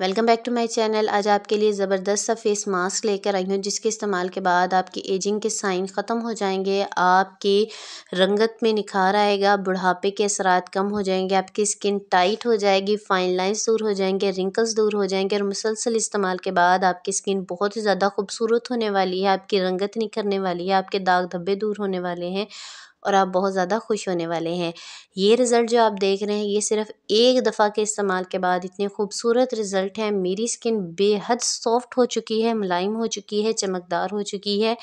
welcome back to my channel आज आपके लिए ज़बरदस्त सा फेस मास्क लेकर आई हूँ जिसके इस्तेमाल के बाद आपकी एजिंग के साइन ख़त्म हो जाएंगे आपकी रंगत में निखार आएगा बुढ़ापे के असरात कम हो जाएंगे आपकी स्किन टाइट हो जाएगी फाइन लाइंस दूर हो जाएंगे रिंकल्स दूर हो जाएंगे और मुसलसल इस्तेमाल के बाद आपकी स्किन बहुत ही ज़्यादा खूबसूरत होने वाली है आपकी रंगत निखरने वाली है आपके दाग धब्बे दूर होने वाले हैं और आप बहुत ज़्यादा खुश होने वाले हैं ये रिज़ल्ट जो आप देख रहे हैं ये सिर्फ़ एक दफ़ा के इस्तेमाल के बाद इतने खूबसूरत रिज़ल्ट हैं मेरी स्किन बेहद सॉफ्ट हो चुकी है मुलायम हो चुकी है चमकदार हो चुकी है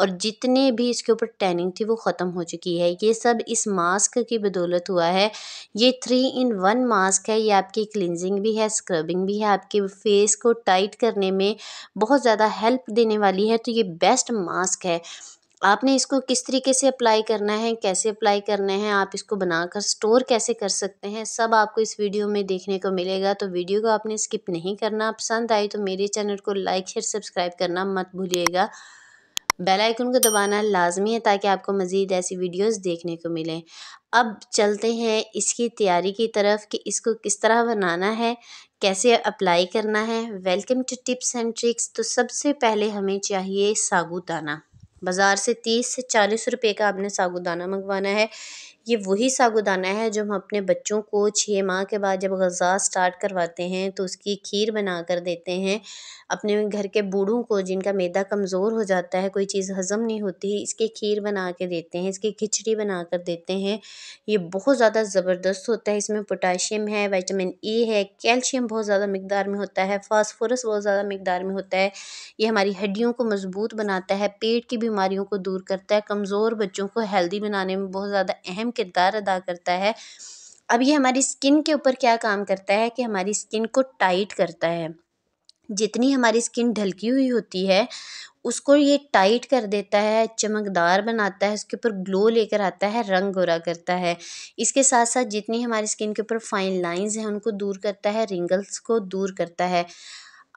और जितने भी इसके ऊपर टैनिंग थी वो ख़त्म हो चुकी है ये सब इस मास्क की बदौलत हुआ है ये थ्री इन वन मास्क है ये आपकी क्लिनजिंग भी है स्क्रबिंग भी है आपके फेस को टाइट करने में बहुत ज़्यादा हेल्प देने वाली है तो ये बेस्ट मास्क है आपने इसको किस तरीके से अप्लाई करना है कैसे अप्लाई करना है आप इसको बनाकर स्टोर कैसे कर सकते हैं सब आपको इस वीडियो में देखने को मिलेगा तो वीडियो को आपने स्किप नहीं करना पसंद आई तो मेरे चैनल को लाइक शेयर सब्सक्राइब करना मत भूलिएगा बेल आइकन को दबाना लाजमी है ताकि आपको मज़ीद ऐसी वीडियोस देखने को मिलें अब चलते हैं इसकी तैयारी की तरफ कि इसको किस तरह बनाना है कैसे अप्लाई करना है welcome to tips and tricks तो सबसे पहले हमें चाहिए साबुत बाज़ार से तीस से चालीस रुपये का आपने साबुदाना मंगवाना है ये वही सागुदाना है जो हम अपने बच्चों को छः माह के बाद जब ग़ज़ा स्टार्ट करवाते हैं तो उसकी खीर बना कर देते हैं अपने घर के बूढ़ों को जिनका मैदा कमज़ोर हो जाता है कोई चीज़ हज़म नहीं होती इसकी खीर बना के देते हैं इसकी खिचड़ी बना कर देते हैं ये बहुत ज़्यादा ज़बरदस्त होता है इसमें पोटाशियम है वाइटामिन ई है कैल्शियम बहुत ज़्यादा मकदार में होता है फॉस्फोरस बहुत ज़्यादा मकदार में होता है ये हमारी हड्डियों को मज़बूत बनाता है पेट की बीमारियों को दूर करता है कमज़ोर बच्चों को हेल्दी बनाने में बहुत ज़्यादा अहम किरदार अदा करता है अब ये हमारी स्किन के ऊपर क्या काम करता है कि हमारी स्किन को टाइट करता है जितनी हमारी स्किन ढलकी हुई होती है उसको ये टाइट कर देता है चमकदार बनाता है उसके ऊपर ग्लो लेकर आता है रंग गोरा करता है इसके साथ साथ जितनी हमारी स्किन के ऊपर फाइन लाइंस हैं उनको दूर करता है रिंगल्स को दूर करता है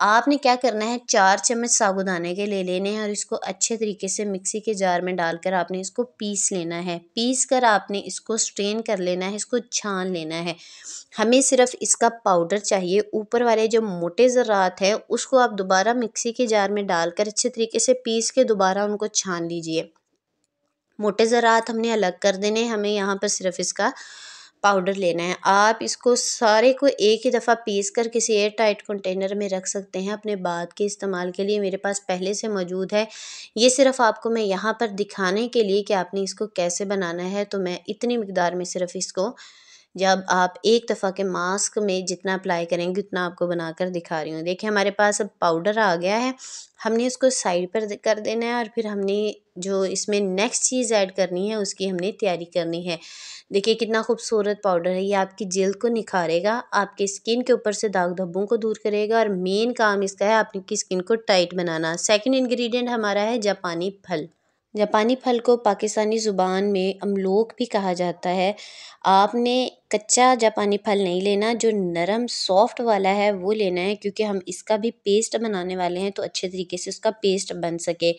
आपने क्या करना है चार चम्मच साबुदाने के ले लेने हैं और इसको अच्छे तरीके से मिक्सी के जार में डालकर आपने इसको पीस लेना है पीस कर आपने इसको स्ट्रेन कर लेना है इसको छान लेना है हमें सिर्फ इसका पाउडर चाहिए ऊपर वाले जो मोटे ज़रात हैं उसको आप दोबारा मिक्सी के जार में डालकर अच्छे तरीके से पीस के दोबारा उनको छान लीजिए मोटे ज़रात हमने अलग कर देने हमें यहाँ पर सिर्फ इसका पाउडर लेना है आप इसको सारे को एक ही दफ़ा पीस कर किसी एयर टाइट कंटेनर में रख सकते हैं अपने बाद के इस्तेमाल के लिए मेरे पास पहले से मौजूद है ये सिर्फ़ आपको मैं यहाँ पर दिखाने के लिए कि आपने इसको कैसे बनाना है तो मैं इतनी मकदार में सिर्फ़ इसको जब आप एक दफ़ा के मास्क में जितना अप्लाई करेंगे उतना आपको बनाकर दिखा रही हूँ देखिए हमारे पास अब पाउडर आ गया है हमने इसको साइड पर कर देना है और फिर हमने जो इसमें नेक्स्ट चीज़ ऐड करनी है उसकी हमने तैयारी करनी है देखिए कितना खूबसूरत पाउडर है ये आपकी जेल को निखारेगा आपके स्किन के ऊपर से दाग धब्बों को दूर करेगा और मेन काम इसका है आपकी स्किन को टाइट बनाना सेकंड इंग्रेडिएंट हमारा है जापानी फल जापानी फल को पाकिस्तानी ज़ुबान में अमलोक भी कहा जाता है आपने कच्चा जापानी फल नहीं लेना जो नरम सॉफ्ट वाला है वो लेना है क्योंकि हम इसका भी पेस्ट बनाने वाले हैं तो अच्छे तरीके से उसका पेस्ट बन सके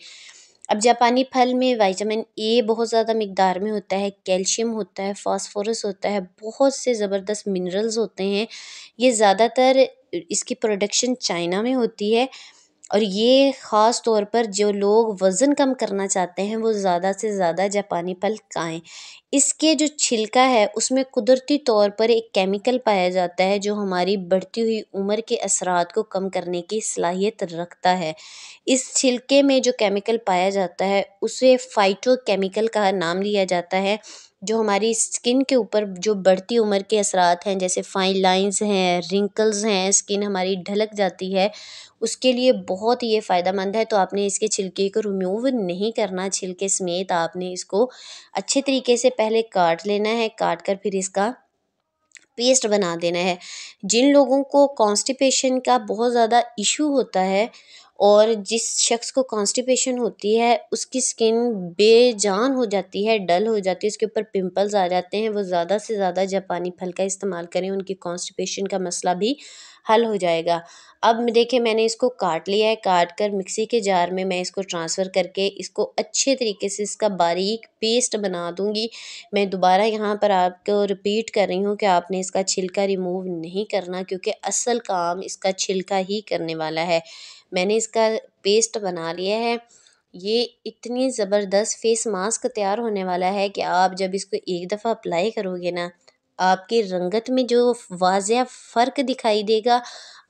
अब जापानी फल में वाइटामिन ए बहुत ज़्यादा मकदार में होता है कैल्शियम होता है फॉस्फोरस होता है बहुत से ज़बरदस्त मिनरल्स होते हैं ये ज़्यादातर इसकी प्रोडक्शन चाइना में होती है और ये ख़ास तौर पर जो लोग वज़न कम करना चाहते हैं वो ज़्यादा से ज़्यादा जापानी फल खाएँ इसके जो छिलका है उसमें कुदरती तौर पर एक केमिकल पाया जाता है जो हमारी बढ़ती हुई उम्र के असरात को कम करने की सलाहियत रखता है इस छिलके में जो केमिकल पाया जाता है उसे फाइटो केमिकल का नाम लिया जाता है जो हमारी स्किन के ऊपर जो बढ़ती उम्र के असरात हैं जैसे फ़ाइन लाइंस हैं रिंकल्स हैं स्किन हमारी ढलक जाती है उसके लिए बहुत ये फ़ायदेमंद है तो आपने इसके छिलके को रिमूव नहीं करना छिलके समेत आपने इसको अच्छे तरीके से पहले काट लेना है काट कर फिर इसका पेस्ट बना देना है जिन लोगों को कॉन्स्टिपेशन का बहुत ज़्यादा इशू होता है और जिस शख्स को कॉन्स्टिपेशन होती है उसकी स्किन बेजान हो जाती है डल हो जाती है उसके ऊपर पिंपल्स आ जाते हैं वो ज़्यादा से ज़्यादा जापानी फल का इस्तेमाल करें उनकी कॉन्स्टिपेशन का मसला भी हल हो जाएगा अब देखिए मैंने इसको काट लिया है काट कर मिक्सी के जार में मैं इसको ट्रांसफ़र करके इसको अच्छे तरीके से इसका बारीक पेस्ट बना दूंगी मैं दोबारा यहाँ पर आपको रिपीट कर रही हूँ कि आपने इसका छिलका रिमूव नहीं करना क्योंकि असल काम इसका छिलका ही करने वाला है मैंने इसका पेस्ट बना लिया है ये इतनी ज़बरदस्त फेस मास्क तैयार होने वाला है कि आप जब इसको एक दफ़ा अप्लाई करोगे ना आपकी रंगत में जो वाज़ फ़र्क दिखाई देगा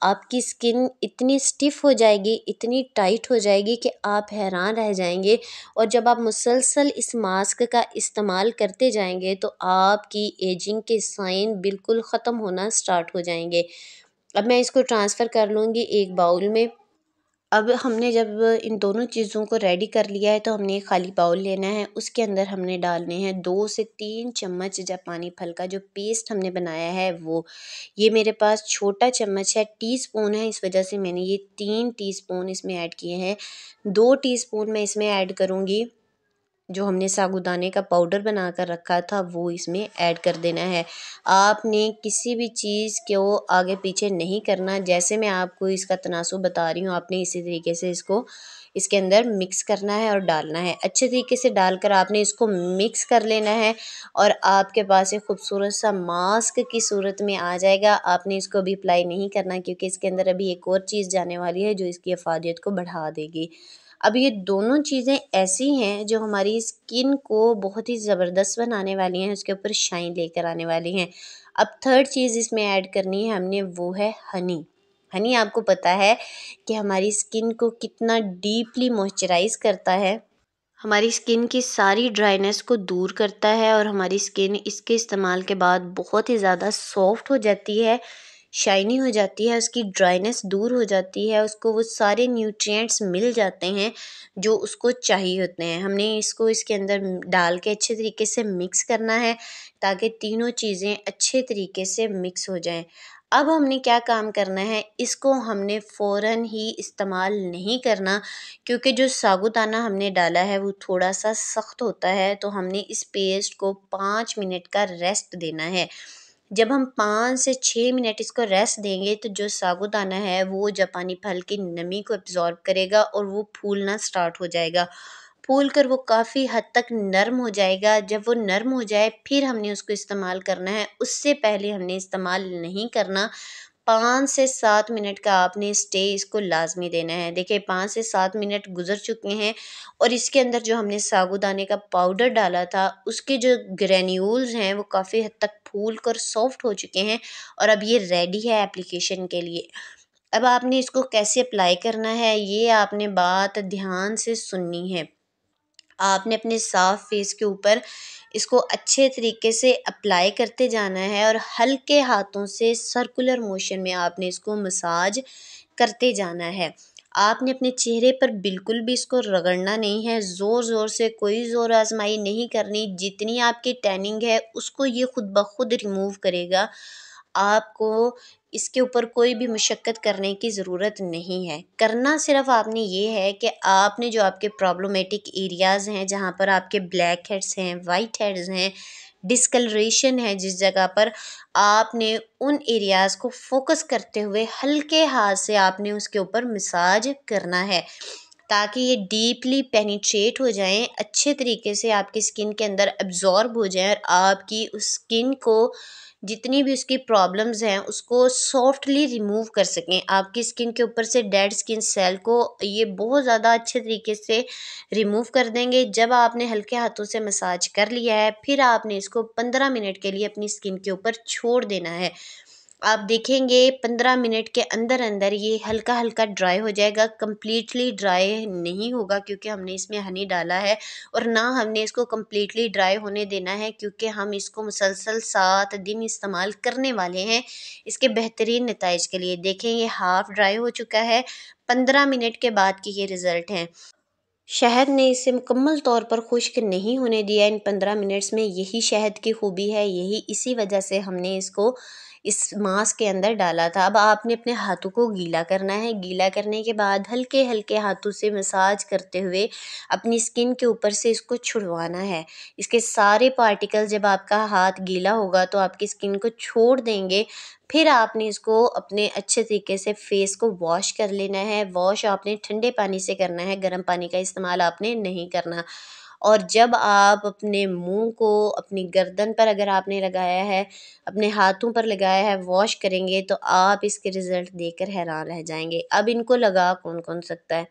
आपकी स्किन इतनी स्टिफ़ हो जाएगी इतनी टाइट हो जाएगी कि आप हैरान रह जाएंगे और जब आप मुसलसल इस मास्क का इस्तेमाल करते जाएंगे तो आपकी एजिंग के साइन बिल्कुल ख़त्म होना स्टार्ट हो जाएंगे अब मैं इसको ट्रांसफ़र कर लूँगी एक बाउल में अब हमने जब इन दोनों चीज़ों को रेडी कर लिया है तो हमने एक खाली बाउल लेना है उसके अंदर हमने डालने हैं दो से तीन चम्मच जब पानी फल का जो पेस्ट हमने बनाया है वो ये मेरे पास छोटा चम्मच है टीस्पून है इस वजह से मैंने ये तीन टीस्पून इसमें ऐड किए हैं दो टीस्पून मैं इसमें ऐड करूँगी जो हमने सागुदाने का पाउडर बना कर रखा था वो इसमें ऐड कर देना है आपने किसी भी चीज़ को आगे पीछे नहीं करना जैसे मैं आपको इसका तनासब बता रही हूँ आपने इसी तरीके से इसको इसके अंदर मिक्स करना है और डालना है अच्छे तरीके से डालकर आपने इसको मिक्स कर लेना है और आपके पास एक खूबसूरत सा मास्क की सूरत में आ जाएगा आपने इसको अभी अप्लाई नहीं करना क्योंकि इसके अंदर अभी एक और चीज़ जाने वाली है जो इसकी अफादियत को बढ़ा देगी अब ये दोनों चीज़ें ऐसी हैं जो हमारी स्किन को बहुत ही ज़बरदस्त बनाने वाली हैं उसके ऊपर शाइन लेकर आने वाली हैं अब थर्ड चीज़ इसमें ऐड करनी है हमने वो है हनी हनी आपको पता है कि हमारी स्किन को कितना डीपली मॉइस्चराइज करता है हमारी स्किन की सारी ड्राइनेस को दूर करता है और हमारी स्किन इसके इस्तेमाल के बाद बहुत ही ज़्यादा सॉफ्ट हो जाती है शाइनी हो जाती है उसकी ड्राइनेस दूर हो जाती है उसको वो सारे न्यूट्रिएंट्स मिल जाते हैं जो उसको चाहिए होते हैं हमने इसको इसके अंदर डाल के अच्छे तरीके से मिक्स करना है ताकि तीनों चीज़ें अच्छे तरीके से मिक्स हो जाएं अब हमने क्या काम करना है इसको हमने फ़ौर ही इस्तेमाल नहीं करना क्योंकि जो साबुदाना हमने डाला है वो थोड़ा सा सख्त होता है तो हमने इस पेस्ट को पाँच मिनट का रेस्ट देना है जब हम पाँच से छः मिनट इसको रेस्ट देंगे तो जो सागुदाना है वो जापानी फल की नमी को एब्ज़ॉर्ब करेगा और वो फूलना स्टार्ट हो जाएगा फूल कर वो काफ़ी हद तक नरम हो जाएगा जब वो नरम हो जाए फिर हमने उसको इस्तेमाल करना है उससे पहले हमने इस्तेमाल नहीं करना पाँच से सात मिनट का आपने स्टे इसको लाजमी देना है देखिए पाँच से सात मिनट गुज़र चुके हैं और इसके अंदर जो हमने सागुदाने का पाउडर डाला था उसके जो ग्रेन्यूल्स हैं वो काफ़ी हद तक फूल कर सॉफ्ट हो चुके हैं और अब ये रेडी है एप्लीकेशन के लिए अब आपने इसको कैसे अप्लाई करना है ये आपने बात ध्यान से सुननी है आपने अपने साफ फेस के ऊपर इसको अच्छे तरीके से अप्लाई करते जाना है और हल्के हाथों से सर्कुलर मोशन में आपने इसको मसाज करते जाना है आपने अपने चेहरे पर बिल्कुल भी इसको रगड़ना नहीं है ज़ोर ज़ोर से कोई ज़ोर आजमाई नहीं करनी जितनी आपकी टैनिंग है उसको ये खुद ब खुद रिमूव करेगा आपको इसके ऊपर कोई भी मशक्कत करने की ज़रूरत नहीं है करना सिर्फ़ आपने ये है कि आपने जो आपके प्रॉब्लमेटिक एरियाज़ हैं जहाँ पर आपके ब्लैक हेड्स हैं वाइट हेड्स हैं डिसकलरेशन है जिस जगह पर आपने उन एरियाज़ को फोकस करते हुए हल्के हाथ से आपने उसके ऊपर मसाज करना है ताकि ये डीपली पेनिट्रेट हो जाएं अच्छे तरीके से आपकी स्किन के अंदर एब्ज़ॉर्ब हो जाएं और आपकी उस स्किन को जितनी भी उसकी प्रॉब्लम्स हैं उसको सॉफ्टली रिमूव कर सकें आपकी स्किन के ऊपर से डेड स्किन सेल को ये बहुत ज़्यादा अच्छे तरीके से रिमूव कर देंगे जब आपने हल्के हाथों से मसाज कर लिया है फिर आपने इसको पंद्रह मिनट के लिए अपनी स्किन के ऊपर छोड़ देना है आप देखेंगे पंद्रह मिनट के अंदर अंदर ये हल्का हल्का ड्राई हो जाएगा कम्प्लीटली ड्राई नहीं होगा क्योंकि हमने इसमें हनी डाला है और ना हमने इसको कम्प्लीटली ड्राई होने देना है क्योंकि हम इसको मुसलसल सात दिन इस्तेमाल करने वाले हैं इसके बेहतरीन नतज के लिए देखें ये हाफ़ ड्राई हो चुका है पंद्रह मिनट के बाद के ये रिज़ल्ट हैं शहद ने इसे मुकम्मल तौर पर खुश्क नहीं होने दिया इन पंद्रह मिनट्स में यही शहद की खूबी है यही इसी वजह से हमने इसको इस मास्क के अंदर डाला था अब आपने अपने हाथों को गीला करना है गीला करने के बाद हल्के हल्के हाथों से मसाज करते हुए अपनी स्किन के ऊपर से इसको छुड़वाना है इसके सारे पार्टिकल जब आपका हाथ गीला होगा तो आपकी स्किन को छोड़ देंगे फिर आपने इसको अपने अच्छे तरीके से फेस को वॉश कर लेना है वॉश आपने ठंडे पानी से करना है गर्म पानी का इस्तेमाल आपने नहीं करना और जब आप अपने मुँह को अपनी गर्दन पर अगर आपने लगाया है अपने हाथों पर लगाया है वॉश करेंगे तो आप इसके रिज़ल्ट देखकर हैरान रह जाएंगे अब इनको लगा कौन कौन सकता है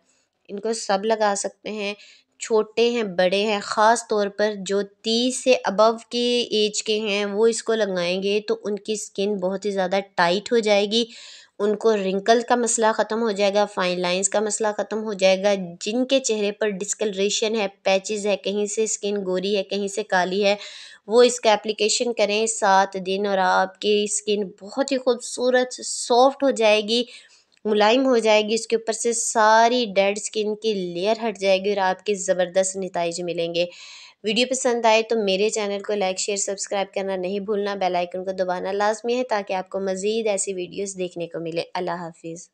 इनको सब लगा सकते हैं छोटे हैं बड़े हैं ख़ास तौर पर जो तीस से अबव के एज के हैं वो इसको लगाएंगे तो उनकी स्किन बहुत ही ज़्यादा टाइट हो जाएगी उनको रिंकल का मसला ख़त्म हो जाएगा फाइन लाइंस का मसला ख़त्म हो जाएगा जिनके चेहरे पर डिस्कलरेशन है पैचेस है कहीं से स्किन गोरी है कहीं से काली है वो इसका एप्लीकेशन करें सात दिन और आपकी स्किन बहुत ही खूबसूरत सॉफ्ट हो जाएगी मुलायम हो जाएगी उसके ऊपर से सारी डेड स्किन की लेयर हट जाएगी और आपके ज़बरदस्त नतज मिलेंगे वीडियो पसंद आए तो मेरे चैनल को लाइक शेयर सब्सक्राइब करना नहीं भूलना बेल आइकन को दबाना लाजमी है ताकि आपको मज़ीद ऐसी वीडियोस देखने को मिले अल्लाह हाफिज़